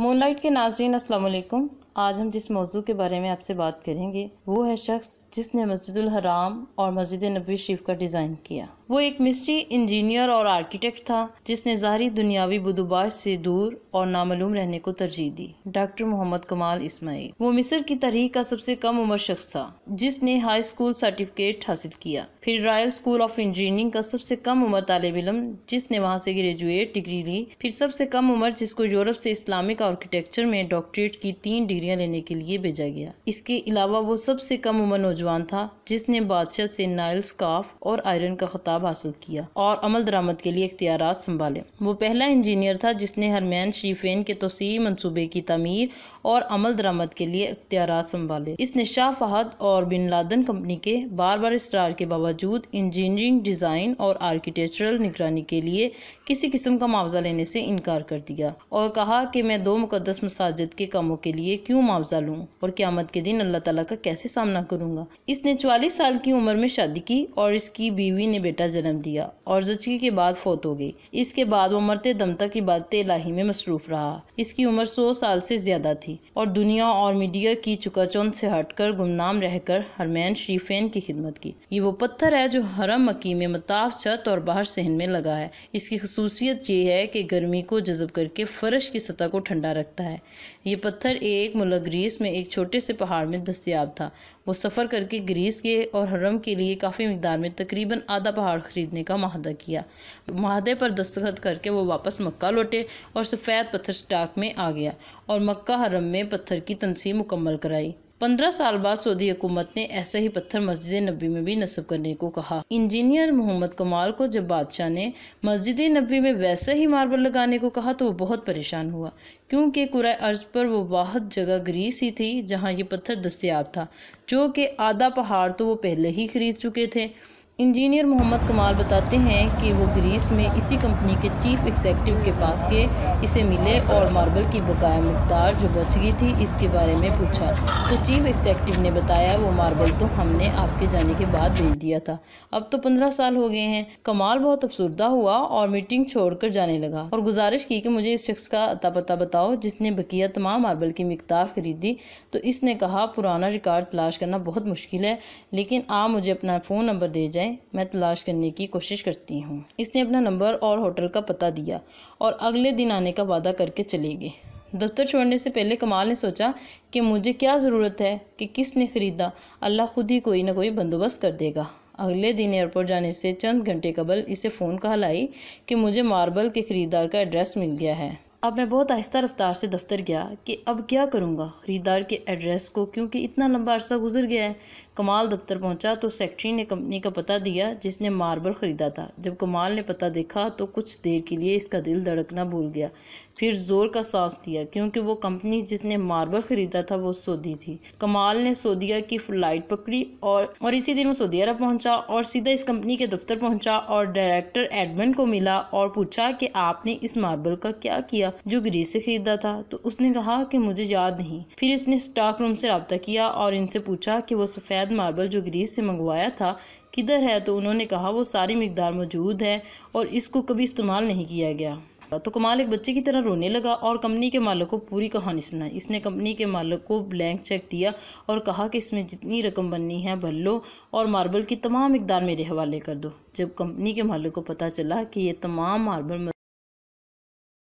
moonlight के नाजरीन असलकुम आज हम जिस मौजू के बारे में आपसे बात करेंगे वो है शख्स जिसने मस्जिद हराम और मस्जिद नबी शरीफ का डिज़ाइन किया वो एक मिस्री इंजीनियर और आर्किटेक्ट था जिसने ज़ाहरी दुनियावी बुदबाश से दूर और नामालूम रहने को तरजीह दी डॉक्टर मोहम्मद कमाल इसमाइल वो मिस्र की तरह का सबसे कम उम्र शख्स था जिसने हाई स्कूल सर्टिफिकेट हासिल किया फिर रॉयल स्कूल ऑफ इंजीनियरिंग का सबसे कम उम्र तालब इलम जिसने वहाँ से ग्रेजुएट डिग्री ली फिर सबसे कम उम्र जिसको यूरोप से इस्लामिक आर्किटेक्चर में डॉक्टरेट की तीन डिग्रियाँ लेने के लिए भेजा गया इसके अलावा वो सबसे कम उम्र नौजवान था जिसने बादशाह से नाइल स्काफ और आयरन का खिताब खिताब हासिल किया और अमल दरामद के लिए इख्तियार संभाले वो पहला इंजीनियर था जिसने हरमैन शरीफेन के तोसी मनसूबे की तमीर और अमल दरामद के लिए इख्तियार संभाले इसने शाह फहद और बिन लादन कंपनी के बार बार इसरार के बावजूद इंजीनियरिंग डिज़ाइन और आर्किटेक्चरल निगरानी के लिए किसी किस्म का मुआवजा लेने से इनकार कर दिया और कहा कि मैं दो मुकदस मसाजिद के कामों के लिए क्यों मुआवजा लूँ और क्यामत के दिन अल्लाह तला का कैसे सामना करूँगा इसने चवालीस साल की उम्र में शादी की और इसकी बीवी ने बेटा जन्म दिया और जचगी के बाद फोत हो गई इसके बाद वो मरते दम तक इबादत इलाही में मसरूफ रहा इसकी उम्र सौ साल से ज्यादा थी और दुनिया और मीडिया की चुकाचौंध से हटकर गुमनाम रहकर हरमैन शरीफेन की खिदमत की ये वो पत्थर है जो हरम मकी में मताफ छत और बाहर सहन में लगा है इसकी खसूसियत ये है कि गर्मी को जजब करके फर्श की सतह को ठंडा रखता है ये पत्थर एक मुल्क ग्रीस में एक छोटे से पहाड़ में दस्तियाब था वो सफ़र करके ग्रीस के और हरम के लिए काफ़ी मकदार में तकरीबन आधा पहाड़ पहाड़ ख़रीदने का माहदा किया माहदे पर दस्तखत करके वो वापस मक्का लौटे और सफ़ेद पत्थर स्टाक में आ गया और मक्का हरम में पत्थर की तनसीम मुकम्मल कराई पंद्रह साल बाद सऊदी हुकूमत ने ऐसे ही पत्थर मस्जिद नबी में भी नस्ब करने को कहा इंजीनियर मोहम्मद कमाल को जब बादशाह ने मस्जिद नबी में वैसे ही मार्बल लगाने को कहा तो वो बहुत परेशान हुआ क्योंकि कुराय अर्ज पर वो बहुत जगह ग्रीस ही थी जहाँ ये पत्थर दस्तियाब था जो कि आधा पहाड़ तो वो पहले ही खरीद चुके थे इंजीनियर मोहम्मद कमाल बताते हैं कि वो ग्रीस में इसी कंपनी के चीफ एग्जेक्टिव के पास गए इसे मिले और मार्बल की बकाया मकदार जो बच गई थी इसके बारे में पूछा तो चीफ एग्जेक्टिव ने बताया वो मार्बल तो हमने आपके जाने के बाद भेज दिया था अब तो पंद्रह साल हो गए हैं कमाल बहुत अफसरदा हुआ और मीटिंग कर जाने लगा और गुजारिश की कि मुझे इस शख्स का अता पता बताओ जिसने बकिया तमाम मार्बल की मकदार ख़रीदी तो इसने कहा पुराना रिकॉर्ड तलाश करना बहुत मुश्किल है लेकिन आप मुझे अपना फ़ोन नंबर दे जाए मैं तलाश करने की कोशिश करती हूँ इसने अपना नंबर और होटल का पता दिया और अगले दिन आने का वादा करके चले गए दफ्तर छोड़ने से पहले कमाल ने सोचा कि मुझे क्या ज़रूरत है कि किसने ख़रीदा अल्लाह खुद ही कोई ना कोई बंदोबस्त कर देगा अगले दिन एयरपोर्ट जाने से चंद घंटे कबल इसे फ़ोन कहलाई कि मुझे मार्बल के ख़रीदार का एड्रेस मिल गया है अब मैं बहुत आहिस्ता रफ्तार से दफ्तर गया कि अब क्या करूँगा ख़रीदार के एड्रेस को क्योंकि इतना लंबा अरसा गुजर गया है कमाल दफ्तर पहुँचा तो सेक्रेटरी ने कंपनी का पता दिया जिसने मार्बल ख़रीदा था जब कमाल ने पता देखा तो कुछ देर के लिए इसका दिल धड़कना भूल गया फिर ज़ोर का सांस दिया क्योंकि वो कंपनी जिसने मार्बल ख़रीदा था वो सऊदी थी कमाल ने सऊदिया की फ़्लाइट पकड़ी और और इसी दिन वो सऊदी अरब पहुंचा और सीधा इस कंपनी के दफ्तर पहुंचा और डायरेक्टर एडमिन को मिला और पूछा कि आपने इस मार्बल का क्या किया किया जो ग्रीस से खरीदा था तो उसने कहा कि मुझे याद नहीं फिर इसने स्टॉक रूम से रबता किया और इनसे पूछा कि वो सफ़ेद मार्बल जो ग्रीस से मंगवाया था किधर है तो उन्होंने कहा वो सारी मकदार मौजूद है और इसको कभी इस्तेमाल नहीं किया गया तो कमाल एक बच्चे की तरह रोने लगा और कंपनी के मालिक को पूरी कहानी सुनाई इसने कंपनी के मालिक को ब्लैंक चेक दिया और कहा कि इसमें जितनी रकम बननी है भर लो और मार्बल की तमाम मकदार मेरे हवाले कर दो जब कंपनी के मालिक को पता चला कि ये तमाम मार्बल